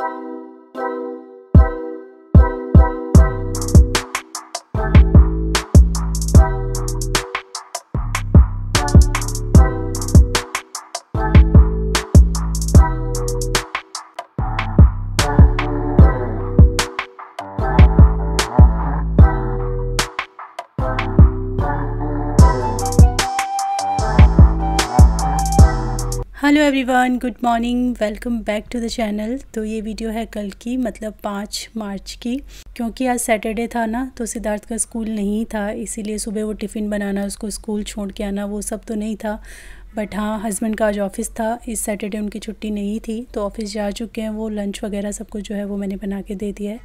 you everyone good morning welcome back to the channel तो ये video है कल की मतलब पाँच मार्च की क्योंकि आज सैटरडे था ना तो सिद्धार्थ का स्कूल नहीं था इसीलिए सुबह वो टिफ़िन बनाना उसको स्कूल छोड़ के आना वो सब तो नहीं था बट हाँ हस्बैंड का आज ऑफ़िस था इस सैटरडे उनकी छुट्टी नहीं थी तो ऑफ़िस जा चुके हैं वो लंच वगैरह सब कुछ जो है वो मैंने बना के दे दिया है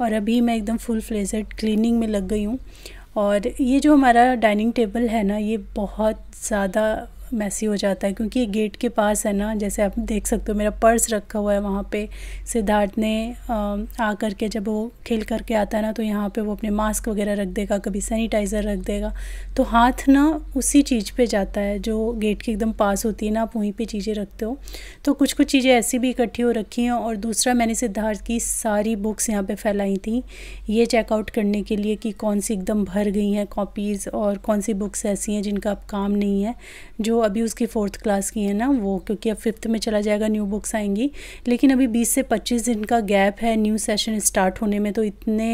और अभी मैं एकदम फुल फ्लेज क्लिनिंग में लग गई हूँ और ये जो हमारा डाइनिंग टेबल है ना ये बहुत ज़्यादा मैसी हो जाता है क्योंकि गेट के पास है ना जैसे आप देख सकते हो मेरा पर्स रखा हुआ है वहाँ पे सिद्धार्थ ने आ कर के जब वो खेल करके आता है ना तो यहाँ पे वो अपने मास्क वगैरह रख देगा कभी सैनिटाइज़र रख देगा तो हाथ ना उसी चीज़ पे जाता है जो गेट के एकदम पास होती है ना आप वहीं पर चीज़ें रखते हो तो कुछ कुछ चीज़ें ऐसी भी इकट्ठी हो रखी हैं और दूसरा मैंने सिद्धार्थ की सारी बुक्स यहाँ पर फैलाई थी ये चेकआउट करने के लिए कि कौन सी एकदम भर गई हैं कॉपीज़ और कौन सी बुक्स ऐसी हैं जिनका अब काम नहीं है जो अभी उसकी फ़ोर्थ क्लास की है ना वो क्योंकि अब फिफ्थ में चला जाएगा न्यू बुक्स आएंगी लेकिन अभी बीस से पच्चीस दिन का गैप है न्यू सेशन स्टार्ट होने में तो इतने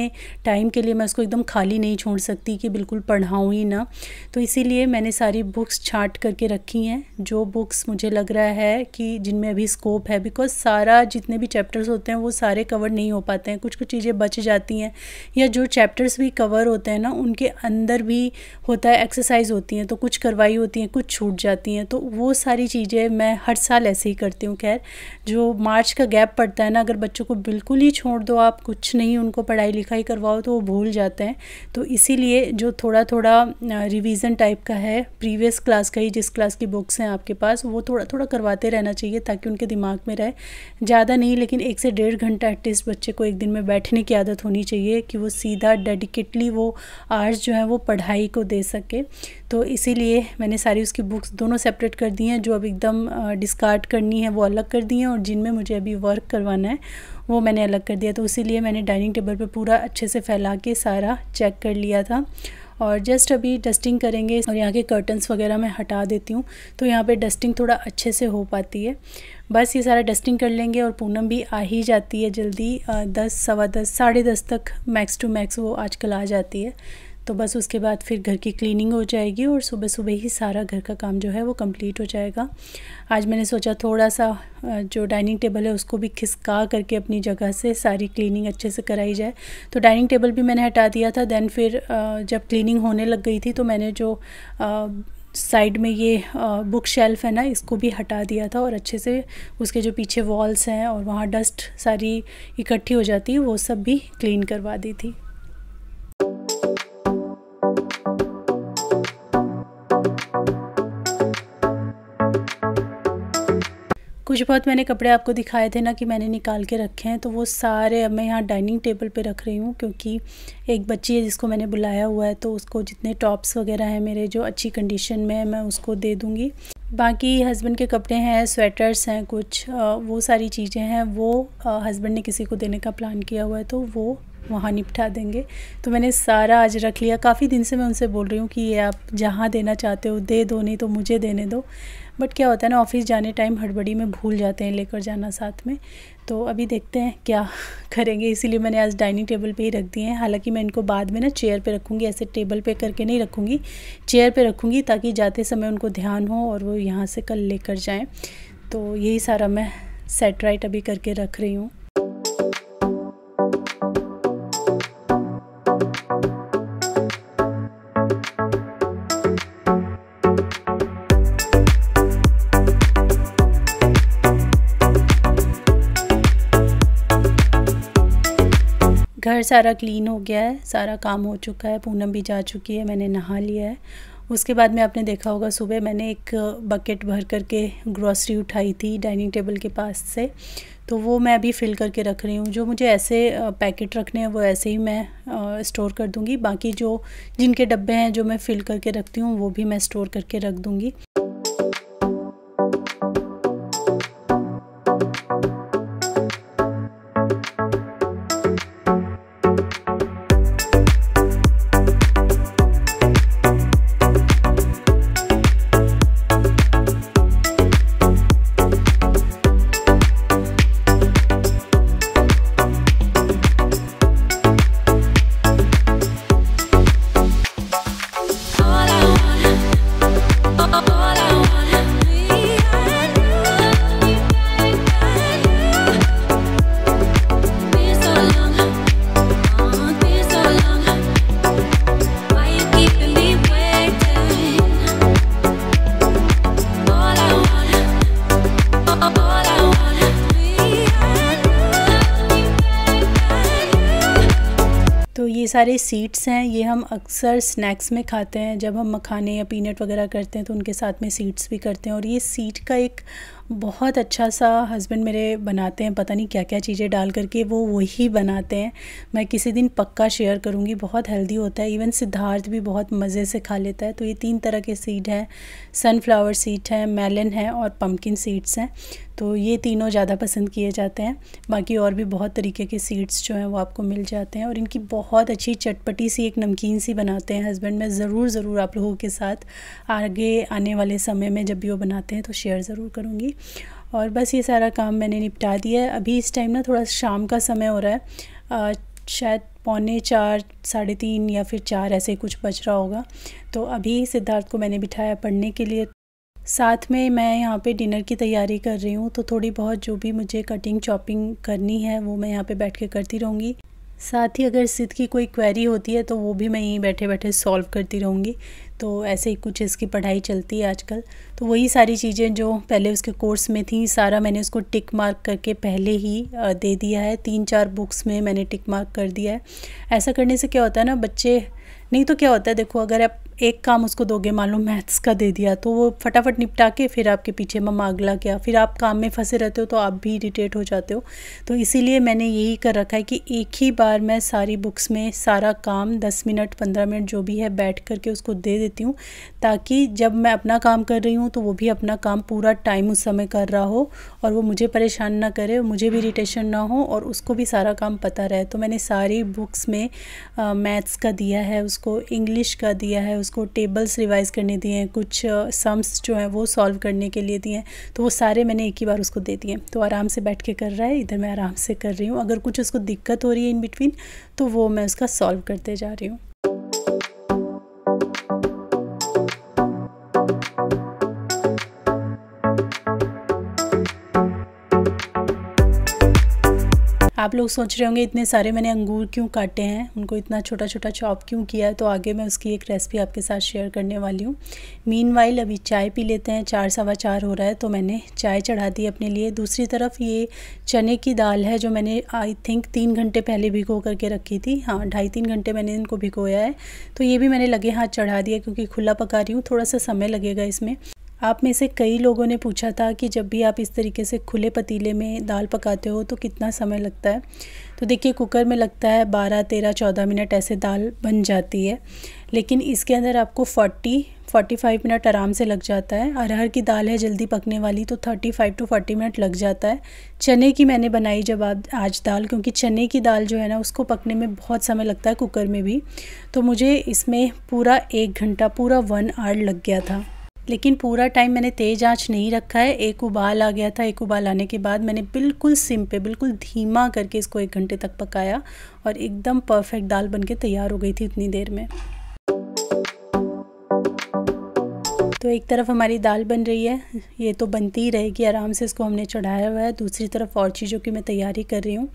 टाइम के लिए मैं उसको एकदम खाली नहीं छोड़ सकती कि बिल्कुल पढ़ाऊँ ही ना तो इसीलिए मैंने सारी बुक्स छाँट करके रखी हैं जो बुक्स मुझे लग रहा है कि जिनमें अभी स्कोप है बिकॉज सारा जितने भी चैप्टर्स होते हैं वो सारे कवर नहीं हो पाते हैं कुछ कुछ चीज़ें बच जाती हैं या जो चैप्टर्स भी कवर होते हैं ना उनके अंदर भी होता है एक्सरसाइज होती हैं तो कुछ करवाई होती हैं कुछ छूट जाती जाती हैं तो वो सारी चीज़ें मैं हर साल ऐसे ही करती हूँ खैर जो मार्च का गैप पड़ता है ना अगर बच्चों को बिल्कुल ही छोड़ दो आप कुछ नहीं उनको पढ़ाई लिखाई करवाओ तो वो भूल जाते हैं तो इसीलिए जो थोड़ा थोड़ा रिविज़न टाइप का है प्रीवियस क्लास का ही जिस क्लास की बुक्स हैं आपके पास वो थोड़ा थोड़ा करवाते रहना चाहिए ताकि उनके दिमाग में रहे ज़्यादा नहीं लेकिन एक से डेढ़ घंटा एटलीस्ट बच्चे को एक दिन में बैठने की आदत होनी चाहिए कि वो सीधा डेडिकेटली वो आर्ट्स जो है वो पढ़ाई को दे सके तो इसीलिए मैंने सारी उसकी बुक्स दोनों सेपरेट कर दी हैं जो अब एकदम डिस्कार्ड करनी है वो अलग कर दी हैं और जिनमें मुझे अभी वर्क करवाना है वो मैंने अलग कर दिया तो इसीलिए मैंने डाइनिंग टेबल पर पूरा अच्छे से फैला के सारा चेक कर लिया था और जस्ट अभी डस्टिंग करेंगे और यहाँ के कर्टन्स वगैरह मैं हटा देती हूँ तो यहाँ पे डस्टिंग थोड़ा अच्छे से हो पाती है बस ये सारा डस्टिंग कर लेंगे और पूनम भी आ ही जाती है जल्दी दस सवा दस साढ़े दस तक मैक्स टू मैक्स वो आजकल आ जाती है तो बस उसके बाद फिर घर की क्लीनिंग हो जाएगी और सुबह सुबह ही सारा घर का काम जो है वो कंप्लीट हो जाएगा आज मैंने सोचा थोड़ा सा जो डाइनिंग टेबल है उसको भी खिसका करके अपनी जगह से सारी क्लीनिंग अच्छे से कराई जाए तो डाइनिंग टेबल भी मैंने हटा दिया था दैन फिर जब क्लीनिंग होने लग गई थी तो मैंने जो साइड में ये बुक शेल्फ है ना इसको भी हटा दिया था और अच्छे से उसके जो पीछे वॉल्स हैं और वहाँ डस्ट सारी इकट्ठी हो जाती है वो सब भी क्लीन करवा दी थी कुछ बहुत मैंने कपड़े आपको दिखाए थे ना कि मैंने निकाल के रखे हैं तो वो सारे अब मैं यहाँ डाइनिंग टेबल पे रख रही हूँ क्योंकि एक बच्ची है जिसको मैंने बुलाया हुआ है तो उसको जितने टॉप्स वगैरह हैं मेरे जो अच्छी कंडीशन में है मैं उसको दे दूँगी बाकी हस्बैंड के कपड़े हैं स्वेटर्स हैं कुछ वो सारी चीज़ें हैं वो हस्बैंड ने किसी को देने का प्लान किया हुआ है तो वो वहाँ निपटा देंगे तो मैंने सारा आज रख लिया काफ़ी दिन से मैं उनसे बोल रही हूँ कि ये आप जहाँ देना चाहते हो दे दो नहीं तो मुझे देने दो बट क्या होता है ना ऑफिस जाने टाइम हड़बड़ी में भूल जाते हैं लेकर जाना साथ में तो अभी देखते हैं क्या करेंगे इसीलिए मैंने आज डाइनिंग टेबल पे ही रख दिए हैं हालांकि मैं इनको बाद में ना चेयर पे रखूँगी ऐसे टेबल पे करके नहीं रखूँगी चेयर पे रखूँगी ताकि जाते समय उनको ध्यान हो और वो यहाँ से कल लेकर जाएँ तो यही सारा मैं सेट राइट अभी करके रख रही हूँ सारा क्लीन हो गया है सारा काम हो चुका है पूनम भी जा चुकी है मैंने नहा लिया है उसके बाद में आपने देखा होगा सुबह मैंने एक बकेट भर करके ग्रॉसरी उठाई थी डाइनिंग टेबल के पास से तो वो मैं अभी फिल करके रख रही हूँ जो मुझे ऐसे पैकेट रखने हैं वो ऐसे ही मैं स्टोर कर दूँगी बाकी जो जिनके डब्बे हैं जो मैं फिल करके रखती हूँ वो भी मैं स्टोर करके रख दूँगी सारे सीड्स हैं ये हम अक्सर स्नैक्स में खाते हैं जब हम मखाने या पीनट वगैरह करते हैं तो उनके साथ में सीड्स भी करते हैं और ये सीड का एक बहुत अच्छा सा हस्बैंड मेरे बनाते हैं पता नहीं क्या क्या चीज़ें डाल करके वो वही बनाते हैं मैं किसी दिन पक्का शेयर करूँगी बहुत हेल्दी होता है इवन सिद्धार्थ भी बहुत मज़े से खा लेता है तो ये तीन तरह के सीड हैं सनफ्लावर सीड हैं मेलन है और पम्पकिन सीड्स हैं तो ये तीनों ज़्यादा पसंद किए जाते हैं बाकी और भी बहुत तरीके के सीड्स जो हैं वो आपको मिल जाते हैं और इनकी बहुत अच्छी चटपटी सी एक नमकीन सी बनाते हैं हस्बैंड मैं ज़रूर ज़रूर आप लोगों के साथ आगे आने वाले समय में जब भी वो बनाते हैं तो शेयर ज़रूर करूँगी और बस ये सारा काम मैंने निपटा दिया है अभी इस टाइम ना थोड़ा शाम का समय हो रहा है आ, शायद पौने चार साढ़े तीन या फिर चार ऐसे कुछ बच रहा होगा तो अभी सिद्धार्थ को मैंने बिठाया पढ़ने के लिए साथ में मैं यहाँ पे डिनर की तैयारी कर रही हूँ तो थोड़ी बहुत जो भी मुझे कटिंग चॉपिंग करनी है वो मैं यहाँ पे बैठ के करती रहूँगी साथ ही अगर सिद्ध की कोई क्वेरी होती है तो वो भी मैं यहीं बैठे बैठे सॉल्व करती रहूँगी तो ऐसे ही कुछ इसकी पढ़ाई चलती है आजकल तो वही सारी चीज़ें जो पहले उसके कोर्स में थी सारा मैंने उसको टिक मार्क करके पहले ही दे दिया है तीन चार बुक्स में मैंने टिक मार्क कर दिया है ऐसा करने से क्या होता है ना बच्चे नहीं तो क्या होता है देखो अगर आप एक काम उसको दोगे मान लो मैथ्स का दे दिया तो वो फटाफट निपटा के फिर आपके पीछे मम्मा अगला क्या फिर आप काम में फंसे रहते हो तो आप भी इरीटेट हो जाते हो तो इसीलिए मैंने यही कर रखा है कि एक ही बार मैं सारी बुक्स में सारा काम दस मिनट पंद्रह मिनट जो भी है बैठ करके उसको दे देती हूँ ताकि जब मैं अपना काम कर रही हूँ तो वो भी अपना काम पूरा टाइम उस समय कर रहा हो और वो मुझे परेशान ना करे मुझे भी इरीटेशन ना हो और उसको भी सारा काम पता रहे तो मैंने सारी बुक्स में मैथ्स का दिया है उसको इंग्लिश का दिया है उसको टेबल्स रिवाइज़ करने दिए हैं कुछ सम्स जो हैं वो सॉल्व करने के लिए दिए हैं तो वो सारे मैंने एक ही बार उसको दे दिए तो आराम से बैठ के कर रहा है इधर मैं आराम से कर रही हूँ अगर कुछ उसको दिक्कत हो रही है इन बिटवीन तो वो मैं उसका सॉल्व करते जा रही हूँ आप लोग सोच रहे होंगे इतने सारे मैंने अंगूर क्यों काटे हैं उनको इतना छोटा छोटा चॉप क्यों किया है तो आगे मैं उसकी एक रेसिपी आपके साथ शेयर करने वाली हूँ मीन अभी चाय पी लेते हैं चार सवा चार हो रहा है तो मैंने चाय चढ़ा दी अपने लिए दूसरी तरफ ये चने की दाल है जो मैंने आई थिंक तीन घंटे पहले भिगो करके रखी थी हाँ ढाई तीन घंटे मैंने इनको भिगोया है तो ये भी मैंने लगे हाथ चढ़ा दिया क्योंकि खुला पका रही हूँ थोड़ा सा समय लगेगा इसमें आप में से कई लोगों ने पूछा था कि जब भी आप इस तरीके से खुले पतीले में दाल पकाते हो तो कितना समय लगता है तो देखिए कुकर में लगता है 12, 13, 14 मिनट ऐसे दाल बन जाती है लेकिन इसके अंदर आपको 40, 45 मिनट आराम से लग जाता है अरहर की दाल है जल्दी पकने वाली तो 35 टू 40 मिनट लग जाता है चने की मैंने बनाई जब आज आज दाल क्योंकि चने की दाल जो है ना उसको पकने में बहुत समय लगता है कुकर में भी तो मुझे इसमें पूरा एक घंटा पूरा वन आवर लग गया था लेकिन पूरा टाइम मैंने तेज़ आँच नहीं रखा है एक उबाल आ गया था एक उबाल आने के बाद मैंने बिल्कुल सिम पे बिल्कुल धीमा करके इसको एक घंटे तक पकाया और एकदम परफेक्ट दाल बनके तैयार हो गई थी इतनी देर में तो एक तरफ हमारी दाल बन रही है ये तो बनती ही रहेगी आराम से इसको हमने चढ़ाया हुआ है दूसरी तरफ और चीज़ों की मैं तैयारी कर रही हूँ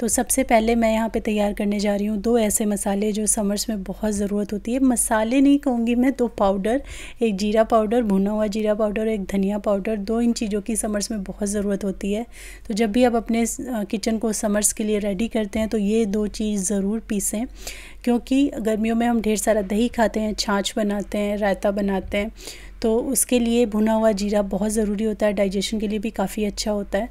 तो सबसे पहले मैं यहाँ पे तैयार करने जा रही हूँ दो ऐसे मसाले जो समर्स में बहुत ज़रूरत होती है मसाले नहीं कहूँगी मैं दो पाउडर एक जीरा पाउडर भुना हुआ जीरा पाउडर एक धनिया पाउडर दो इन चीज़ों की समर्स में बहुत ज़रूरत होती है तो जब भी आप अपने किचन को समर्स के लिए रेडी करते हैं तो ये दो चीज़ ज़रूर पीसें क्योंकि गर्मियों में हम ढेर सारा दही खाते हैं छाछ बनाते हैं रायता बनाते हैं तो उसके लिए भुना हुआ जीरा बहुत ज़रूरी होता है डाइजेशन के लिए भी काफ़ी अच्छा होता है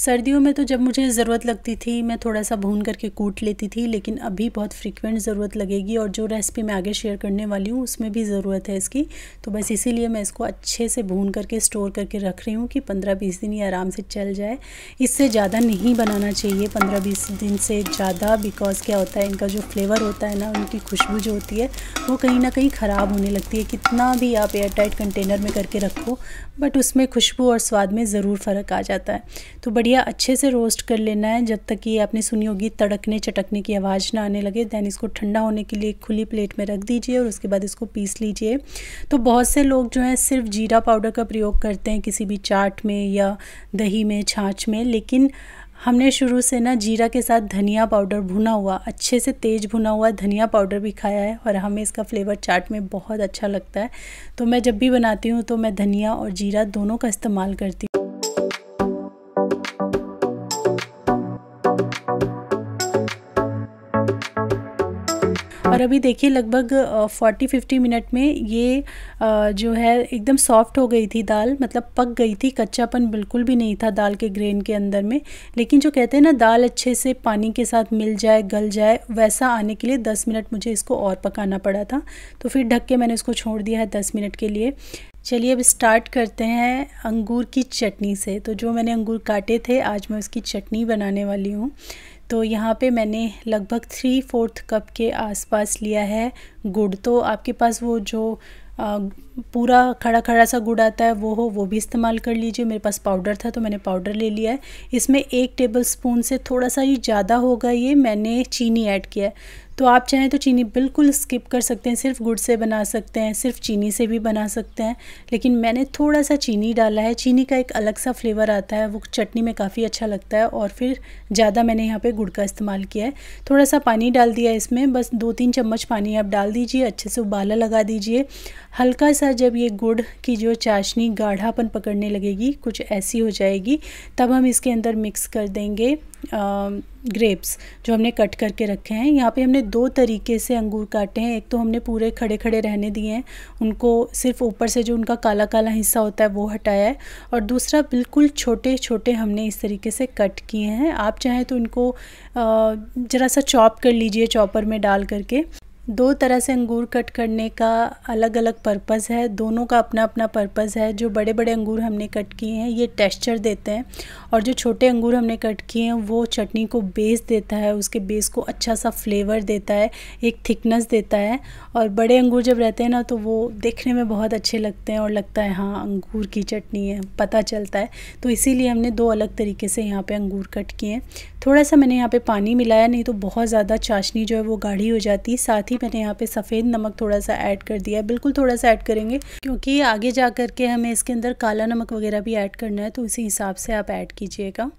सर्दियों में तो जब मुझे ज़रूरत लगती थी मैं थोड़ा सा भून करके कूट लेती थी लेकिन अभी बहुत फ्रिक्वेंट ज़रूरत लगेगी और जो रेसिपी मैं आगे शेयर करने वाली हूँ उसमें भी ज़रूरत है इसकी तो बस इसीलिए मैं इसको अच्छे से भून करके स्टोर करके रख रही हूँ कि पंद्रह बीस दिन ये आराम से चल जाए इससे ज़्यादा नहीं बनाना चाहिए पंद्रह बीस दिन से ज़्यादा बिकॉज़ क्या होता है इनका जो फ्लेवर होता है ना उनकी खुशबू जो होती है वो कहीं ना कहीं ख़राब होने लगती है कितना भी आप एयर टाइट कंटेनर में करके रखो बट उसमें खुशबू और स्वाद में ज़रूर फ़र्क आ जाता है तो बड़ी मीडिया अच्छे से रोस्ट कर लेना है जब तक कि आपने सुनी होगी तड़कने चटकने की आवाज़ ना आने लगे दैन इसको ठंडा होने के लिए खुली प्लेट में रख दीजिए और उसके बाद इसको पीस लीजिए तो बहुत से लोग जो हैं सिर्फ जीरा पाउडर का प्रयोग करते हैं किसी भी चाट में या दही में छाछ में लेकिन हमने शुरू से ना जीरा के साथ धनिया पाउडर भुना हुआ अच्छे से तेज़ भुना हुआ धनिया पाउडर भी खाया है और हमें इसका फ्लेवर चाट में बहुत अच्छा लगता है तो मैं जब भी बनाती हूँ तो मैं धनिया और जीरा दोनों का इस्तेमाल करती हूँ और अभी देखिए लगभग 40-50 मिनट में ये जो है एकदम सॉफ्ट हो गई थी दाल मतलब पक गई थी कच्चापन बिल्कुल भी नहीं था दाल के ग्रेन के अंदर में लेकिन जो कहते हैं ना दाल अच्छे से पानी के साथ मिल जाए गल जाए वैसा आने के लिए दस मिनट मुझे इसको और पकाना पड़ा था तो फिर ढक के मैंने इसको छोड़ दिया है दस मिनट के लिए चलिए अब स्टार्ट करते हैं अंगूर की चटनी से तो जो मैंने अंगूर काटे थे आज मैं उसकी चटनी बनाने वाली हूँ तो यहाँ पे मैंने लगभग थ्री फोर्थ कप के आसपास लिया है गुड़ तो आपके पास वो जो आ, पूरा खड़ा खड़ा सा गुड़ आता है वो हो वो भी इस्तेमाल कर लीजिए मेरे पास पाउडर था तो मैंने पाउडर ले लिया है इसमें एक टेबल स्पून से थोड़ा सा ही ज़्यादा होगा ये मैंने चीनी ऐड किया है तो आप चाहें तो चीनी बिल्कुल स्किप कर सकते हैं सिर्फ गुड़ से बना सकते हैं सिर्फ चीनी से भी बना सकते हैं लेकिन मैंने थोड़ा सा चीनी डाला है चीनी का एक अलग सा फ्लेवर आता है वो चटनी में काफ़ी अच्छा लगता है और फिर ज़्यादा मैंने यहाँ पे गुड़ का इस्तेमाल किया है थोड़ा सा पानी डाल दिया इसमें बस दो तीन चम्मच पानी आप डाल दीजिए अच्छे से उबाला लगा दीजिए हल्का सा जब ये गुड़ की जो चाशनी गाढ़ापन पकड़ने लगेगी कुछ ऐसी हो जाएगी तब हम इसके अंदर मिक्स कर देंगे आ, ग्रेप्स जो हमने कट करके रखे हैं यहाँ पे हमने दो तरीके से अंगूर काटे हैं एक तो हमने पूरे खड़े खड़े रहने दिए हैं उनको सिर्फ ऊपर से जो उनका काला काला हिस्सा होता है वो हटाया है और दूसरा बिल्कुल छोटे छोटे हमने इस तरीके से कट किए हैं आप चाहें तो इनको ज़रा सा चॉप कर लीजिए चॉपर में डाल करके दो तरह से अंगूर कट करने का अलग अलग पर्पस है दोनों का अपना अपना पर्पस है जो बड़े बड़े अंगूर हमने कट किए हैं ये टेक्सचर देते हैं और जो छोटे अंगूर हमने कट किए हैं वो चटनी को बेस देता है उसके बेस को अच्छा सा फ्लेवर देता है एक थिकनेस देता है और बड़े अंगूर जब रहते हैं ना तो वो देखने में बहुत अच्छे लगते हैं और लगता है हाँ अंगूर की चटनी है पता चलता है तो इसीलिए हमने दो अलग तरीके से यहाँ पर अंगूर कट किए हैं थोड़ा सा मैंने यहाँ पे पानी मिलाया नहीं तो बहुत ज़्यादा चाशनी जो है वो गाढ़ी हो जाती है साथ ही मैंने यहाँ पे सफ़ेद नमक थोड़ा सा ऐड कर दिया बिल्कुल थोड़ा सा ऐड करेंगे क्योंकि आगे जा कर के हमें इसके अंदर काला नमक वगैरह भी ऐड करना है तो उसी हिसाब से आप ऐड कीजिएगा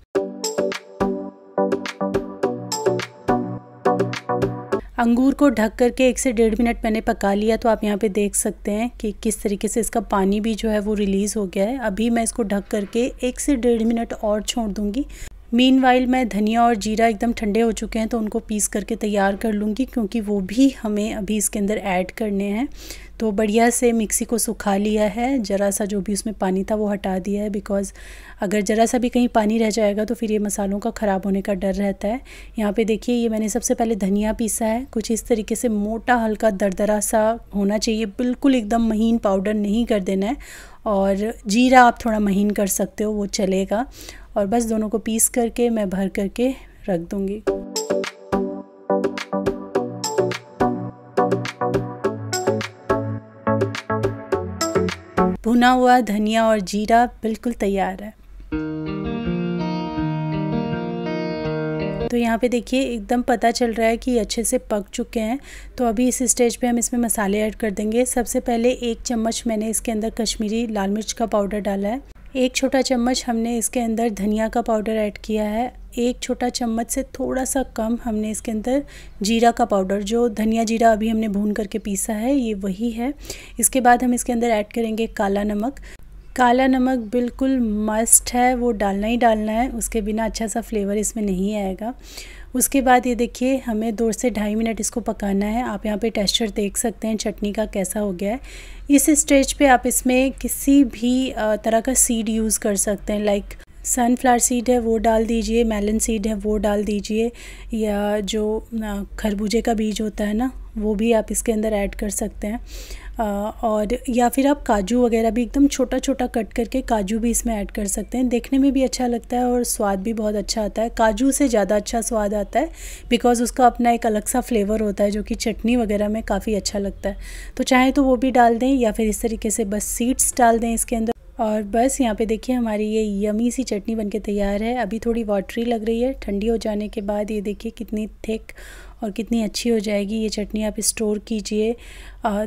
अंगूर को ढक करके एक से डेढ़ मिनट मैंने पका लिया तो आप यहाँ पे देख सकते हैं कि किस तरीके से इसका पानी भी जो है वो रिलीज़ हो गया है अभी मैं इसको ढक करके एक से डेढ़ मिनट और छोड़ दूँगी मीन मैं धनिया और जीरा एकदम ठंडे हो चुके हैं तो उनको पीस करके तैयार कर लूँगी क्योंकि वो भी हमें अभी इसके अंदर ऐड करने हैं तो बढ़िया से मिक्सी को सुखा लिया है ज़रा सा जो भी उसमें पानी था वो हटा दिया है बिकॉज़ अगर ज़रा सा भी कहीं पानी रह जाएगा तो फिर ये मसालों का ख़राब होने का डर रहता है यहाँ पे देखिए ये मैंने सबसे पहले धनिया पीसा है कुछ इस तरीके से मोटा हल्का दरदरा सा होना चाहिए बिल्कुल एकदम महीन पाउडर नहीं कर देना है और जीरा आप थोड़ा महीन कर सकते हो वो चलेगा और बस दोनों को पीस करके मैं भर करके रख दूँगी भुना हुआ धनिया और जीरा बिल्कुल तैयार है तो यहाँ पे देखिए एकदम पता चल रहा है कि अच्छे से पक चुके हैं तो अभी इस स्टेज पे हम इसमें मसाले ऐड कर देंगे सबसे पहले एक चम्मच मैंने इसके अंदर कश्मीरी लाल मिर्च का पाउडर डाला है एक छोटा चम्मच हमने इसके अंदर धनिया का पाउडर ऐड किया है एक छोटा चम्मच से थोड़ा सा कम हमने इसके अंदर जीरा का पाउडर जो धनिया जीरा अभी हमने भून करके पीसा है ये वही है इसके बाद हम इसके अंदर ऐड करेंगे काला नमक काला नमक बिल्कुल मस्ट है वो डालना ही डालना है उसके बिना अच्छा सा फ्लेवर इसमें नहीं आएगा उसके बाद ये देखिए हमें दो से ढाई मिनट इसको पकाना है आप यहाँ पे टेस्चर देख सकते हैं चटनी का कैसा हो गया है इस स्टेज पे आप इसमें किसी भी तरह का सीड यूज़ कर सकते हैं लाइक सनफ्लावर सीड है वो डाल दीजिए मेलन सीड है वो डाल दीजिए या जो खरबूजे का बीज होता है ना वो भी आप इसके अंदर ऐड कर सकते हैं और या फिर आप काजू वगैरह भी एकदम छोटा छोटा कट करके काजू भी इसमें ऐड कर सकते हैं देखने में भी अच्छा लगता है और स्वाद भी बहुत अच्छा आता है काजू से ज़्यादा अच्छा स्वाद आता है बिकॉज़ उसका अपना एक अलग सा फ्लेवर होता है जो कि चटनी वगैरह में काफ़ी अच्छा लगता है तो चाहे तो वो भी डाल दें या फिर इस तरीके से बस सीड्स डाल दें इसके अंदर और बस यहाँ पे देखिए हमारी ये यमी सी चटनी बनके तैयार है अभी थोड़ी वाटरी लग रही है ठंडी हो जाने के बाद ये देखिए कितनी थिक और कितनी अच्छी हो जाएगी ये चटनी आप स्टोर कीजिए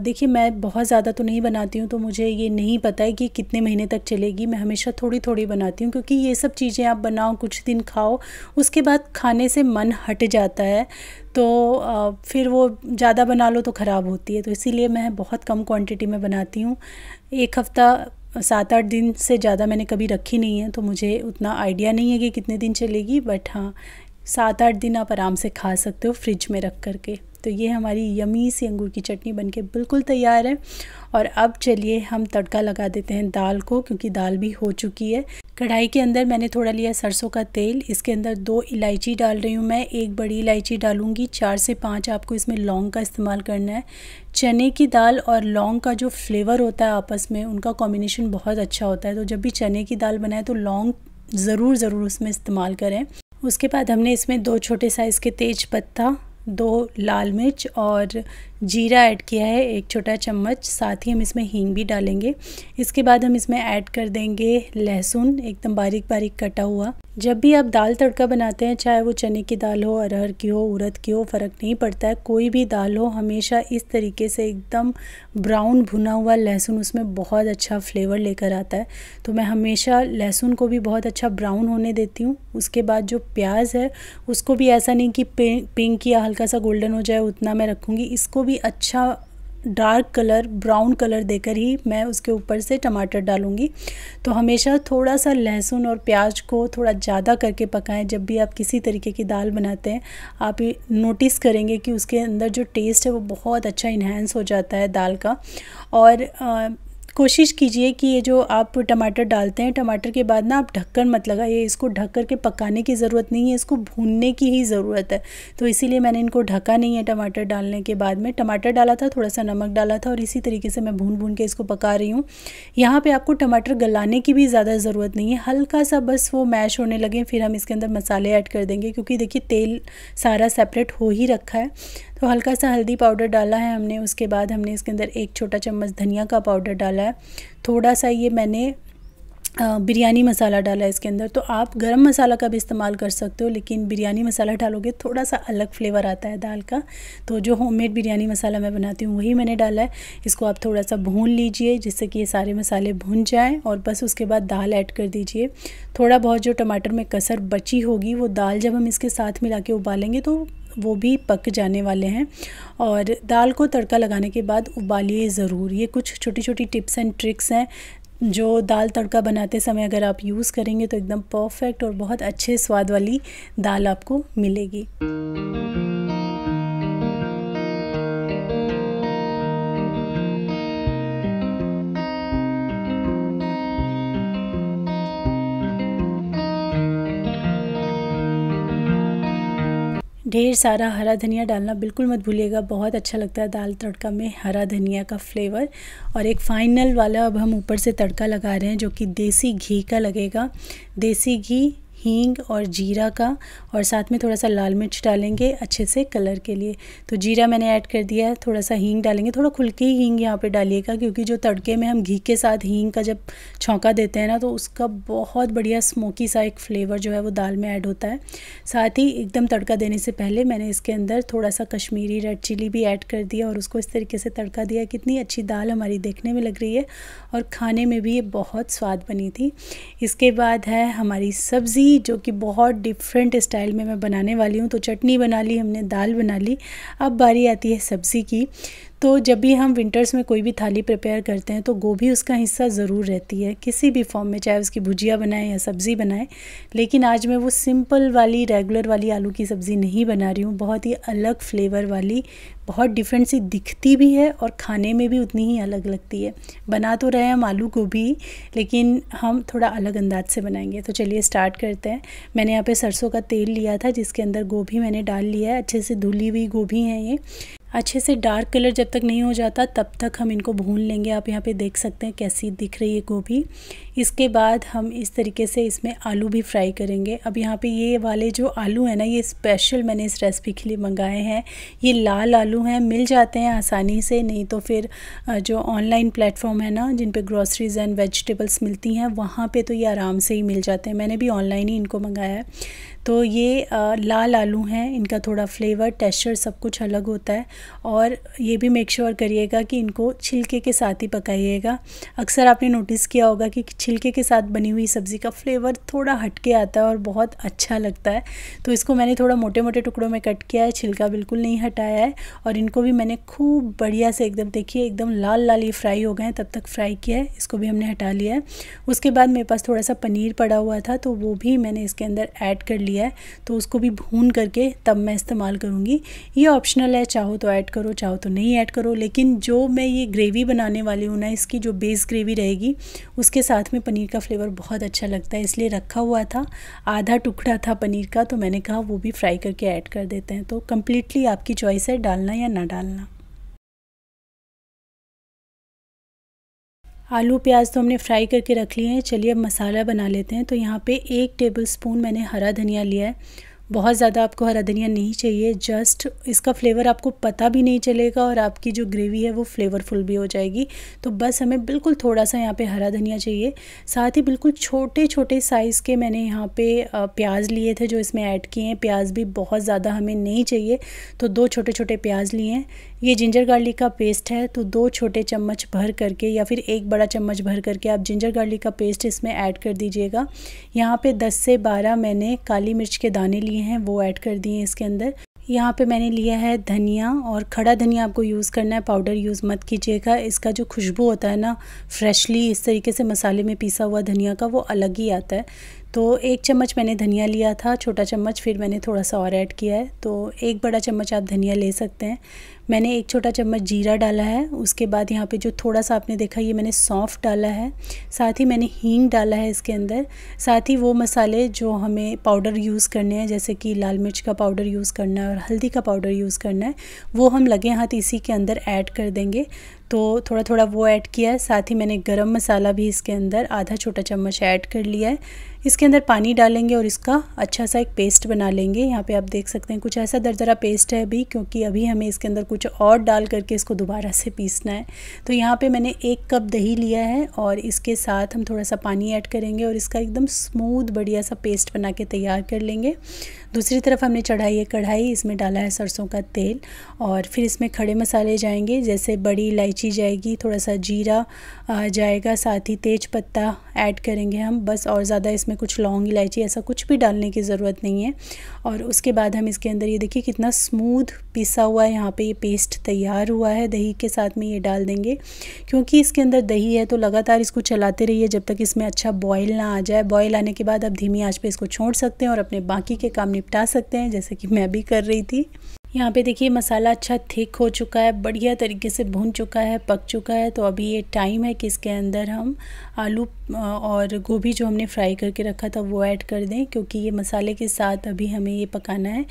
देखिए मैं बहुत ज़्यादा तो नहीं बनाती हूँ तो मुझे ये नहीं पता है कि कितने महीने तक चलेगी मैं हमेशा थोड़ी थोड़ी बनाती हूँ क्योंकि ये सब चीज़ें आप बनाओ कुछ दिन खाओ उसके बाद खाने से मन हट जाता है तो आ, फिर वो ज़्यादा बना लो तो ख़राब होती है तो इसीलिए मैं बहुत कम क्वांटिटी में बनाती हूँ एक हफ़्ता सात आठ दिन से ज़्यादा मैंने कभी रखी नहीं है तो मुझे उतना आइडिया नहीं है कि कितने दिन चलेगी बट हाँ सात आठ दिन आप आराम से खा सकते हो फ्रिज में रख कर के तो ये हमारी यमी सी अंगूर की चटनी बनके बिल्कुल तैयार है और अब चलिए हम तड़का लगा देते हैं दाल को क्योंकि दाल भी हो चुकी है कढ़ाई के अंदर मैंने थोड़ा लिया सरसों का तेल इसके अंदर दो इलायची डाल रही हूँ मैं एक बड़ी इलायची डालूँगी चार से पाँच आपको इसमें लौंग का इस्तेमाल करना है चने की दाल और लौंग का जो फ्लेवर होता है आपस में उनका कॉम्बिनेशन बहुत अच्छा होता है तो जब भी चने की दाल बनाए तो लौंग ज़रूर ज़रूर उसमें इस्तेमाल करें उसके बाद हमने इसमें दो छोटे साइज़ के तेज पत्ता दो लाल मिर्च और जीरा ऐड किया है एक छोटा चम्मच साथ ही हम इसमें हींग भी डालेंगे इसके बाद हम इसमें ऐड कर देंगे लहसुन एकदम बारीक बारीक कटा हुआ जब भी आप दाल तड़का बनाते हैं चाहे वो चने की दाल हो अरहर की हो उड़द की हो फ़र्क नहीं पड़ता है कोई भी दाल हो हमेशा इस तरीके से एकदम ब्राउन भुना हुआ लहसुन उसमें बहुत अच्छा फ्लेवर लेकर आता है तो मैं हमेशा लहसुन को भी बहुत अच्छा ब्राउन होने देती हूँ उसके बाद जो प्याज है उसको भी ऐसा नहीं कि पिंक या हल्का सा गोल्डन हो जाए उतना मैं रखूँगी इसको भी अच्छा डार्क कलर ब्राउन कलर देकर ही मैं उसके ऊपर से टमाटर डालूंगी तो हमेशा थोड़ा सा लहसुन और प्याज को थोड़ा ज़्यादा करके पकाएं जब भी आप किसी तरीके की दाल बनाते हैं आप नोटिस करेंगे कि उसके अंदर जो टेस्ट है वो बहुत अच्छा इन्हेंस हो जाता है दाल का और कोशिश कीजिए कि ये जो आप टमाटर डालते हैं टमाटर के बाद ना आप ढक्कन मत लगाइए इसको ढक करके पकाने की ज़रूरत नहीं है इसको भूनने की ही ज़रूरत है तो इसीलिए मैंने इनको ढका नहीं है टमाटर डालने के बाद में टमाटर डाला था थोड़ा सा नमक डाला था और इसी तरीके से मैं भून भून के इसको पका रही हूँ यहाँ पर आपको टमाटर गलाने की भी ज़्यादा ज़रूरत नहीं है हल्का सा बस वो मैश होने लगे फिर हम इसके अंदर मसाले ऐड कर देंगे क्योंकि देखिए तेल सारा सेपरेट हो ही रखा है तो हल्का सा हल्दी पाउडर डाला है हमने उसके बाद हमने इसके अंदर एक छोटा चम्मच धनिया का पाउडर डाला है थोड़ा सा ये मैंने बिरयानी मसाला डाला है इसके अंदर तो आप गरम मसाला का भी इस्तेमाल कर सकते हो लेकिन बिरयानी मसाला डालोगे थोड़ा सा अलग फ्लेवर आता है दाल का तो जो होममेड बिरयानी मसाला मैं बनाती हूँ वही मैंने डाला है इसको आप थोड़ा सा भून लीजिए जिससे कि ये सारे मसाले भून जाएँ और बस उसके बाद दाल ऐड कर दीजिए थोड़ा बहुत जो टमाटर में कसर बची होगी वो दाल जब हम इसके साथ मिला के उबालेंगे तो वो भी पक जाने वाले हैं और दाल को तड़का लगाने के बाद उबालिए ज़रूर ये कुछ छोटी छोटी टिप्स एंड ट्रिक्स हैं जो दाल तड़का बनाते समय अगर आप यूज़ करेंगे तो एकदम परफेक्ट और बहुत अच्छे स्वाद वाली दाल आपको मिलेगी ढेर सारा हरा धनिया डालना बिल्कुल मत भूलिएगा बहुत अच्छा लगता है दाल तड़का में हरा धनिया का फ्लेवर और एक फाइनल वाला अब हम ऊपर से तड़का लगा रहे हैं जो कि देसी घी का लगेगा देसी घी हींग और जीरा का और साथ में थोड़ा सा लाल मिर्च डालेंगे अच्छे से कलर के लिए तो जीरा मैंने ऐड कर दिया है थोड़ा सा हींग डालेंगे थोड़ा खुल के ही हींग यहाँ पे डालिएगा क्योंकि जो तड़के में हम घी के साथ हींग का जब छौंका देते हैं ना तो उसका बहुत बढ़िया स्मोकी सा एक फ्लेवर जो है वो दाल में ऐड होता है साथ ही एकदम तड़का देने से पहले मैंने इसके अंदर थोड़ा सा कश्मीरी रेड चिली भी ऐड कर दिया और उसको इस तरीके से तड़का दिया कितनी अच्छी दाल हमारी देखने में लग रही है और खाने में भी ये बहुत स्वाद बनी थी इसके बाद है हमारी सब्ज़ी चटनी जो कि बहुत डिफरेंट स्टाइल में मैं बनाने वाली हूँ तो चटनी बना ली हमने दाल बना ली अब बारी आती है सब्ज़ी की तो जब भी हम विंटर्स में कोई भी थाली प्रिपेयर करते हैं तो गोभी उसका हिस्सा ज़रूर रहती है किसी भी फॉर्म में चाहे उसकी भुजिया बनाएं या सब्ज़ी बनाएं लेकिन आज मैं वो सिंपल वाली रेगुलर वाली आलू की सब्ज़ी नहीं बना रही हूँ बहुत ही अलग फ्लेवर वाली बहुत डिफरेंट सी दिखती भी है और खाने में भी उतनी ही अलग लगती है बना तो रहे हम आलू गोभी लेकिन हम थोड़ा अलग अंदाज से बनाएंगे तो चलिए स्टार्ट करते हैं मैंने यहाँ पे सरसों का तेल लिया था जिसके अंदर गोभी मैंने डाल लिया है अच्छे से धुली हुई गोभी हैं ये अच्छे से डार्क कलर जब तक नहीं हो जाता तब तक हम इनको भून लेंगे आप यहाँ पे देख सकते हैं कैसी दिख रही है गोभी इसके बाद हम इस तरीके से इसमें आलू भी फ्राई करेंगे अब यहाँ पे ये वाले जो आलू हैं ना ये स्पेशल मैंने इस रेसिपी के लिए मंगाए हैं ये लाल आलू हैं मिल जाते हैं आसानी से नहीं तो फिर जो ऑनलाइन प्लेटफॉर्म है ना जिन पर ग्रॉसरीज़ एंड वेजिटेबल्स मिलती हैं वहाँ पर तो ये आराम से ही मिल जाते हैं मैंने भी ऑनलाइन ही इनको मंगाया है तो ये लाल आलू हैं इनका थोड़ा फ्लेवर टेस्चर सब कुछ अलग होता है और ये भी मेक श्योर करिएगा कि इनको छिलके के साथ ही पकाइएगा अक्सर आपने नोटिस किया होगा कि छिलके के साथ बनी हुई सब्ज़ी का फ्लेवर थोड़ा हटके आता है और बहुत अच्छा लगता है तो इसको मैंने थोड़ा मोटे मोटे टुकड़ों में कट किया है छिलका बिल्कुल नहीं हटाया है और इनको भी मैंने खूब बढ़िया से एकदम देखिए एकदम लाल लाल ये फ्राई हो गए हैं तब तक फ्राई किया है इसको भी हमने हटा लिया है उसके बाद मेरे पास थोड़ा सा पनीर पड़ा हुआ था तो वो भी मैंने इसके अंदर ऐड कर लिया रही है तो उसको भी भून करके तब मैं इस्तेमाल करूँगी ये ऑप्शनल है चाहो तो ऐड करो चाहो तो नहीं ऐड करो लेकिन जो मैं ये ग्रेवी बनाने वाली हूँ ना इसकी जो बेस ग्रेवी रहेगी उसके साथ में पनीर का फ्लेवर बहुत अच्छा लगता है इसलिए रखा हुआ था आधा टुकड़ा था पनीर का तो मैंने कहा वो भी फ्राई करके ऐड कर देते हैं तो कम्प्लीटली आपकी चॉइस है डालना या ना डालना आलू प्याज तो हमने फ्राई करके रख लिए हैं चलिए अब मसाला बना लेते हैं तो यहाँ पे एक टेबल स्पून मैंने हरा धनिया लिया है बहुत ज़्यादा आपको हरा धनिया नहीं चाहिए जस्ट इसका फ्लेवर आपको पता भी नहीं चलेगा और आपकी जो ग्रेवी है वो फ्लेवरफुल भी हो जाएगी तो बस हमें बिल्कुल थोड़ा सा यहाँ पे हरा धनिया चाहिए साथ ही बिल्कुल छोटे छोटे साइज़ के मैंने यहाँ पे प्याज लिए थे जो इसमें ऐड किए हैं प्याज भी बहुत ज़्यादा हमें नहीं चाहिए तो दो छोटे छोटे प्याज लिए हैं ये जिंजर गार्लिक का पेस्ट है तो दो छोटे चम्मच भर करके या फिर एक बड़ा चम्मच भर करके आप जिंजर गार्लिक का पेस्ट इसमें ऐड कर दीजिएगा यहाँ पर दस से बारह मैंने काली मिर्च के दाने लिए लिए हैं वो ऐड कर दिए इसके अंदर यहाँ पे मैंने लिया है धनिया और खड़ा धनिया आपको यूज़ करना है पाउडर यूज़ मत कीजिएगा इसका जो खुशबू होता है ना फ्रेशली इस तरीके से मसाले में पीसा हुआ धनिया का वो अलग ही आता है तो एक चम्मच मैंने धनिया लिया था छोटा चम्मच फिर मैंने थोड़ा सा और ऐड किया है तो एक बड़ा चम्मच आप धनिया ले सकते हैं मैंने एक छोटा चम्मच जीरा डाला है उसके बाद यहाँ पे जो थोड़ा सा आपने देखा ये मैंने सौंफ डाला है साथ ही मैंने हींग डाला है इसके अंदर साथ ही वो मसाले जो हमें पाउडर यूज़ करने हैं जैसे कि लाल मिर्च का पाउडर यूज़ करना है और हल्दी का पाउडर यूज़ करना है वो हम लगे हाथ इसी के अंदर ऐड कर देंगे तो थोड़ा थोड़ा वो ऐड किया है साथ ही मैंने गर्म मसाला भी इसके अंदर आधा छोटा चम्मच ऐड कर लिया है इसके अंदर पानी डालेंगे और इसका अच्छा सा एक पेस्ट बना लेंगे यहाँ पे आप देख सकते हैं कुछ ऐसा दरदरा पेस्ट है अभी क्योंकि अभी हमें इसके अंदर कुछ और डाल करके इसको दोबारा से पीसना है तो यहाँ पे मैंने एक कप दही लिया है और इसके साथ हम थोड़ा सा पानी ऐड करेंगे और इसका एकदम स्मूद बढ़िया सा पेस्ट बना के तैयार कर लेंगे दूसरी तरफ हमने चढ़ाई है कढ़ाई इसमें डाला है सरसों का तेल और फिर इसमें खड़े मसाले जाएंगे जैसे बड़ी इलायची जाएगी थोड़ा सा जीरा जाएगा साथ ही तेज पत्ता ऐड करेंगे हम बस और ज़्यादा इसमें कुछ लौंग इलायची ऐसा कुछ भी डालने की ज़रूरत नहीं है और उसके बाद हम इसके अंदर ये देखिए कितना स्मूथ पिसा हुआ है यहाँ पे ये पेस्ट तैयार हुआ है दही के साथ में ये डाल देंगे क्योंकि इसके अंदर दही है तो लगातार इसको चलाते रहिए जब तक इसमें अच्छा बॉयल ना आ जाए बॉयल आने के बाद आप धीमी आँच पर इसको छोड़ सकते हैं और अपने बाकी के काम निपटा सकते हैं जैसे कि मैं भी कर रही थी यहाँ पे देखिए मसाला अच्छा थिक हो चुका है बढ़िया तरीके से भून चुका है पक चुका है तो अभी ये टाइम है कि इसके अंदर हम आलू और गोभी जो हमने फ्राई करके रखा था वो ऐड कर दें क्योंकि ये मसाले के साथ अभी हमें ये पकाना है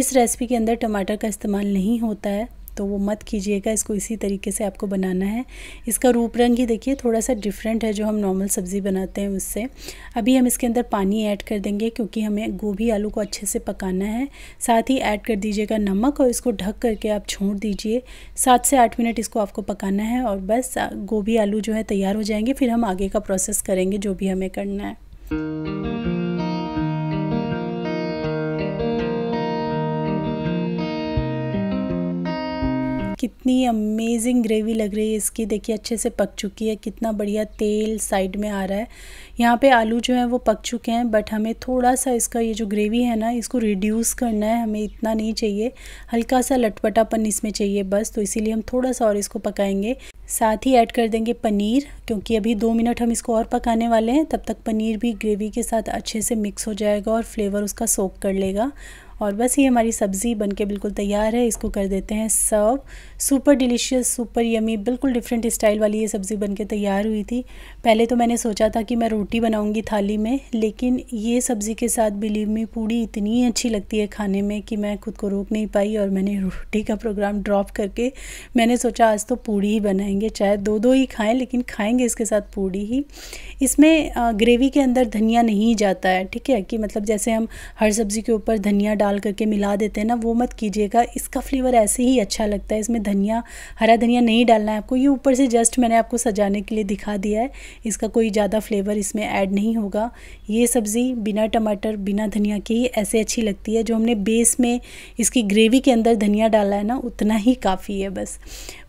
इस रेसिपी के अंदर टमाटर का इस्तेमाल नहीं होता है तो वो मत कीजिएगा इसको इसी तरीके से आपको बनाना है इसका रूप रंग ही देखिए थोड़ा सा डिफरेंट है जो हम नॉर्मल सब्ज़ी बनाते हैं उससे अभी हम इसके अंदर पानी ऐड कर देंगे क्योंकि हमें गोभी आलू को अच्छे से पकाना है साथ ही ऐड कर दीजिएगा नमक और इसको ढक करके आप छोड़ दीजिए सात से आठ मिनट इसको आपको पकाना है और बस गोभी आलू जो है तैयार हो जाएंगे फिर हम आगे का प्रोसेस करेंगे जो भी हमें करना है कितनी अमेजिंग ग्रेवी लग रही है इसकी देखिए अच्छे से पक चुकी है कितना बढ़िया तेल साइड में आ रहा है यहाँ पे आलू जो है वो पक चुके हैं बट हमें थोड़ा सा इसका ये जो ग्रेवी है ना इसको रिड्यूस करना है हमें इतना नहीं चाहिए हल्का सा लटपटापन इसमें चाहिए बस तो इसीलिए हम थोड़ा सा और इसको पकाएंगे साथ ही ऐड कर देंगे पनीर क्योंकि अभी दो मिनट हम इसको और पकाने वाले हैं तब तक पनीर भी ग्रेवी के साथ अच्छे से मिक्स हो जाएगा और फ्लेवर उसका सोक कर लेगा और बस ये हमारी सब्ज़ी बनके बिल्कुल तैयार है इसको कर देते हैं serve super delicious super yummy बिल्कुल डिफरेंट स्टाइल वाली ये सब्ज़ी बनके तैयार हुई थी पहले तो मैंने सोचा था कि मैं रोटी बनाऊँगी थाली में लेकिन ये सब्ज़ी के साथ बिलीव मी पूड़ी इतनी अच्छी लगती है खाने में कि मैं खुद को रोक नहीं पाई और मैंने रोटी का प्रोग्राम ड्रॉप करके मैंने सोचा आज तो पूड़ी ही बनाएंगे चाहे दो दो ही खाएँ लेकिन खाएँगे इसके साथ पूड़ी ही इसमें ग्रेवी के अंदर धनिया नहीं जाता है ठीक है कि मतलब जैसे हम हर सब्ज़ी के ऊपर धनिया डाल करके मिला देते हैं ना वो मत कीजिएगा इसका फ्लेवर ऐसे ही अच्छा लगता है इसमें धनिया हरा धनिया नहीं डालना है आपको ये ऊपर से जस्ट मैंने आपको सजाने के लिए दिखा दिया है इसका कोई ज़्यादा फ्लेवर इसमें ऐड नहीं होगा ये सब्ज़ी बिना टमाटर बिना धनिया के ही ऐसे अच्छी लगती है जो हमने बेस में इसकी ग्रेवी के अंदर धनिया डाला है ना उतना ही काफ़ी है बस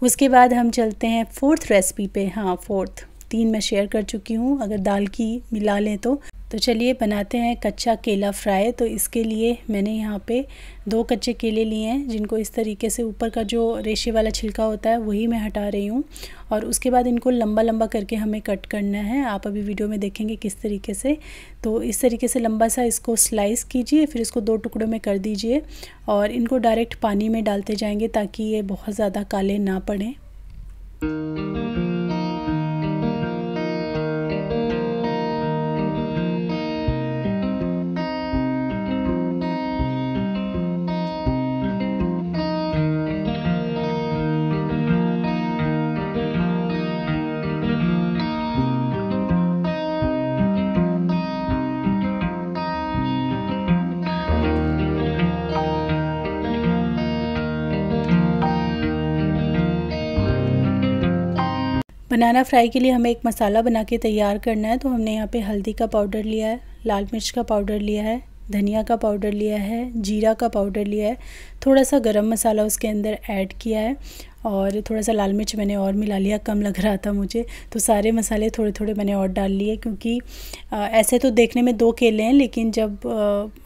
उसके बाद हम चलते हैं फोर्थ रेसिपी पे हाँ फोर्थ तीन मैं शेयर कर चुकी हूँ अगर दाल की मिला लें तो तो चलिए बनाते हैं कच्चा केला फ्राई तो इसके लिए मैंने यहाँ पे दो कच्चे केले लिए हैं जिनको इस तरीके से ऊपर का जो रेशे वाला छिलका होता है वही मैं हटा रही हूँ और उसके बाद इनको लंबा लंबा करके हमें कट करना है आप अभी वीडियो में देखेंगे किस तरीके से तो इस तरीके से लंबा सा इसको स्लाइस कीजिए फिर इसको दो टुकड़ों में कर दीजिए और इनको डायरेक्ट पानी में डालते जाएँगे ताकि ये बहुत ज़्यादा काले ना पड़ें बनाना फ्राई के लिए हमें एक मसाला बना के तैयार करना है तो हमने यहाँ पे हल्दी का पाउडर लिया है लाल मिर्च का पाउडर लिया है धनिया का पाउडर लिया है जीरा का पाउडर लिया है थोड़ा सा गरम मसाला उसके अंदर ऐड किया है और थोड़ा सा लाल मिर्च मैंने और मिला लिया कम लग रहा था मुझे तो सारे मसाले थोड़े थोड़े मैंने और डाल लिए क्योंकि ऐसे तो देखने में दो केले हैं लेकिन जब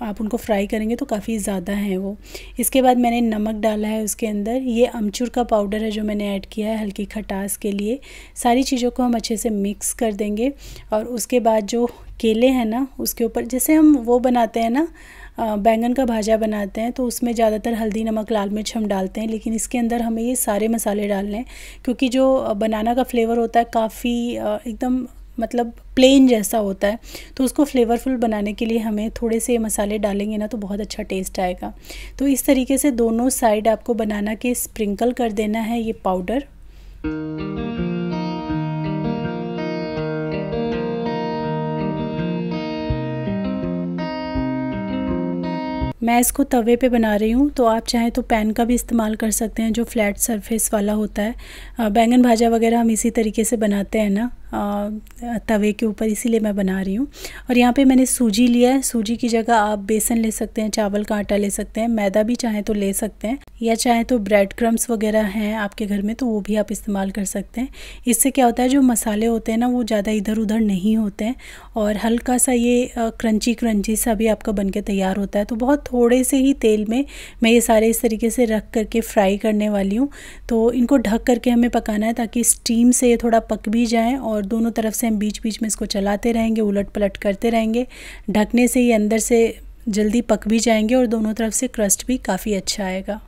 आप उनको फ्राई करेंगे तो काफ़ी ज़्यादा हैं वो इसके बाद मैंने नमक डाला है उसके अंदर ये अमचूर का पाउडर है जो मैंने ऐड किया है हल्की खटास के लिए सारी चीज़ों को हम अच्छे से मिक्स कर देंगे और उसके बाद जो केले हैं ना उसके ऊपर जैसे हम वो बनाते हैं ना बैंगन का भाजा बनाते हैं तो उसमें ज़्यादातर हल्दी नमक लाल मिर्च हम डालते हैं लेकिन इसके अंदर हमें ये सारे मसाले डालने हैं क्योंकि जो बनाना का फ्लेवर होता है काफ़ी एकदम मतलब प्लेन जैसा होता है तो उसको फ्लेवरफुल बनाने के लिए हमें थोड़े से मसाले डालेंगे ना तो बहुत अच्छा टेस्ट आएगा तो इस तरीके से दोनों साइड आपको बनाना के स्प्रिंकल कर देना है ये पाउडर मैं इसको तवे पे बना रही हूँ तो आप चाहें तो पैन का भी इस्तेमाल कर सकते हैं जो फ्लैट सरफेस वाला होता है बैंगन भाजा वगैरह हम इसी तरीके से बनाते हैं ना तवे के ऊपर इसीलिए मैं बना रही हूँ और यहाँ पे मैंने सूजी लिया है सूजी की जगह आप बेसन ले सकते हैं चावल का आटा ले सकते हैं मैदा भी चाहे तो ले सकते हैं या चाहे तो ब्रेड क्रम्स वगैरह हैं आपके घर में तो वो भी आप इस्तेमाल कर सकते हैं इससे क्या होता है जो मसाले होते हैं ना वो ज़्यादा इधर उधर नहीं होते हैं और हल्का सा ये क्रंची क्रंची सा भी आपका बन के तैयार होता है तो बहुत थोड़े से ही तेल में मैं ये सारे इस तरीके से रख करके फ्राई करने वाली हूँ तो इनको ढक करके हमें पकाना है ताकि स्टीम से ये थोड़ा पक भी जाएँ और और दोनों तरफ से हम बीच बीच में इसको चलाते रहेंगे उलट पलट करते रहेंगे ढकने से ही अंदर से जल्दी पक भी जाएंगे और दोनों तरफ से क्रस्ट भी काफ़ी अच्छा आएगा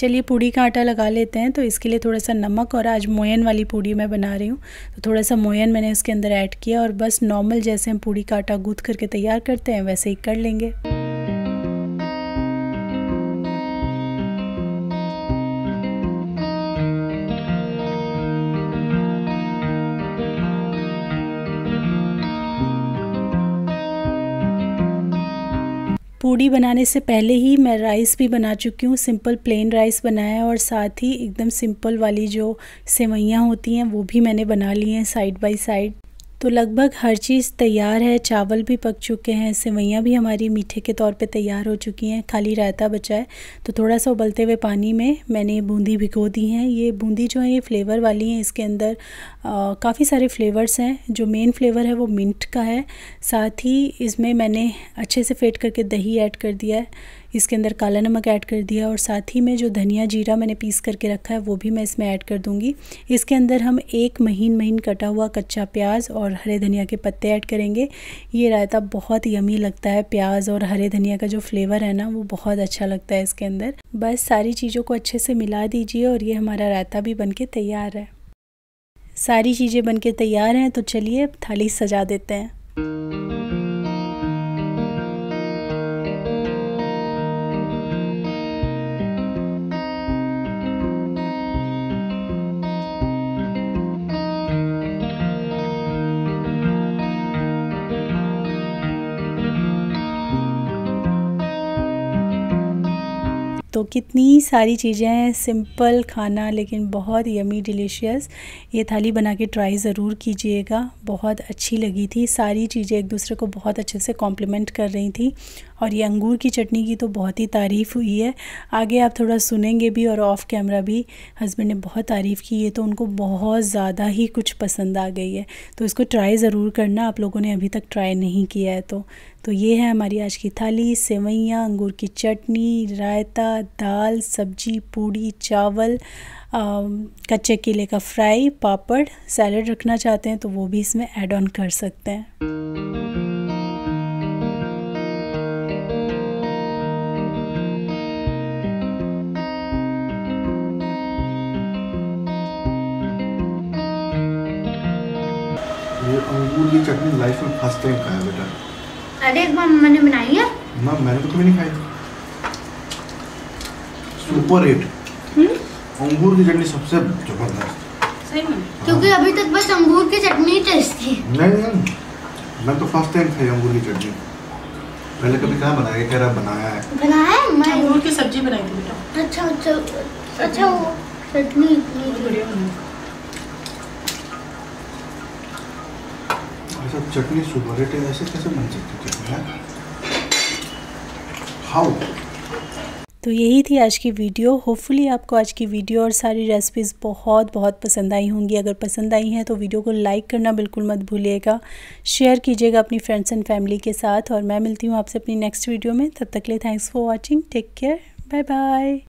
चलिए पूड़ी का आटा लगा लेते हैं तो इसके लिए थोड़ा सा नमक और आज मोयन वाली पूड़ी मैं बना रही हूँ तो थोड़ा सा मोयन मैंने इसके अंदर ऐड किया और बस नॉर्मल जैसे हम पूड़ी का आटा गूँथ करके तैयार करते हैं वैसे ही कर लेंगे पूड़ी बनाने से पहले ही मैं राइस भी बना चुकी हूँ सिंपल प्लेन राइस बनाया और साथ ही एकदम सिंपल वाली जो सेवैयाँ होती हैं वो भी मैंने बना ली हैं साइड बाय साइड तो लगभग हर चीज़ तैयार है चावल भी पक चुके हैं सेवैयाँ भी हमारी मीठे के तौर पे तैयार हो चुकी हैं खाली रायता बचा है तो थोड़ा सा उबलते हुए पानी में मैंने बूंदी भिगो दी हैं ये बूंदी जो है ये फ्लेवर वाली हैं इसके अंदर काफ़ी सारे फ्लेवर्स हैं जो मेन फ्लेवर है वो मिंट का है साथ ही इसमें मैंने अच्छे से फेट करके दही ऐड कर दिया है इसके अंदर काला नमक ऐड कर दिया और साथ ही में जो धनिया जीरा मैंने पीस करके रखा है वो भी मैं इसमें ऐड कर दूँगी इसके अंदर हम एक महीन महीन कटा हुआ कच्चा प्याज और हरे धनिया के पत्ते ऐड करेंगे ये रायता बहुत यमी लगता है प्याज और हरे धनिया का जो फ्लेवर है ना वो बहुत अच्छा लगता है इसके अंदर बस सारी चीज़ों को अच्छे से मिला दीजिए और ये हमारा रायता भी बन तैयार है सारी चीज़ें बनके तैयार हैं तो चलिए थाली सजा देते हैं तो कितनी सारी चीज़ें हैं सिंपल खाना लेकिन बहुत यमी डिलीशियस ये थाली बना के ट्राई ज़रूर कीजिएगा बहुत अच्छी लगी थी सारी चीज़ें एक दूसरे को बहुत अच्छे से कॉम्प्लीमेंट कर रही थी और ये अंगूर की चटनी की तो बहुत ही तारीफ़ हुई है आगे आप थोड़ा सुनेंगे भी और ऑफ़ कैमरा भी हस्बैंड ने बहुत तारीफ़ की ये तो उनको बहुत ज़्यादा ही कुछ पसंद आ गई है तो इसको ट्राई ज़रूर करना आप लोगों ने अभी तक ट्राई नहीं किया है तो तो ये है हमारी आज की थाली सेवैयाँ अंगूर की चटनी रायता दाल सब्जी पूड़ी चावल कच्चे केले का फ्राई पापड़ सैलड रखना चाहते हैं तो वो भी इसमें ऐड ऑन कर सकते हैं ये अंगूर की चटनी लाइफ में फर्स्ट टाइम खाया बेटा अरे एक बार मैंने बनाई है ना मैंने तो कभी नहीं खाई सुपर हिट हम्म? अंगूर की चटनी सबसे जबरदस्त सही में हाँ। क्योंकि अभी तक बस अंगूर की चटनी ही टेस्ट थी नहीं नहीं मैं तो फर्स्ट टाइम खाई अंगूर की चटनी पहले कभी कहाँ बनाया कह रहा बनाया है बनाया मैं अंगूर की सब्जी बनाई थी बेटा अच्छा अच्छा अच्छा वो चटनी इतनी बढ़िया बनी चटनी सुपर ऐसे कैसे बन सकती चटनी हाउ तो यही थी आज की वीडियो होपफुली आपको आज की वीडियो और सारी रेसिपीज़ बहुत बहुत पसंद आई होंगी अगर पसंद आई हैं तो वीडियो को लाइक करना बिल्कुल मत भूलिएगा शेयर कीजिएगा अपनी फ्रेंड्स एंड फैमिली के साथ और मैं मिलती हूँ आपसे अपनी नेक्स्ट वीडियो में तब तक ले लिए thanks for watching take care bye bye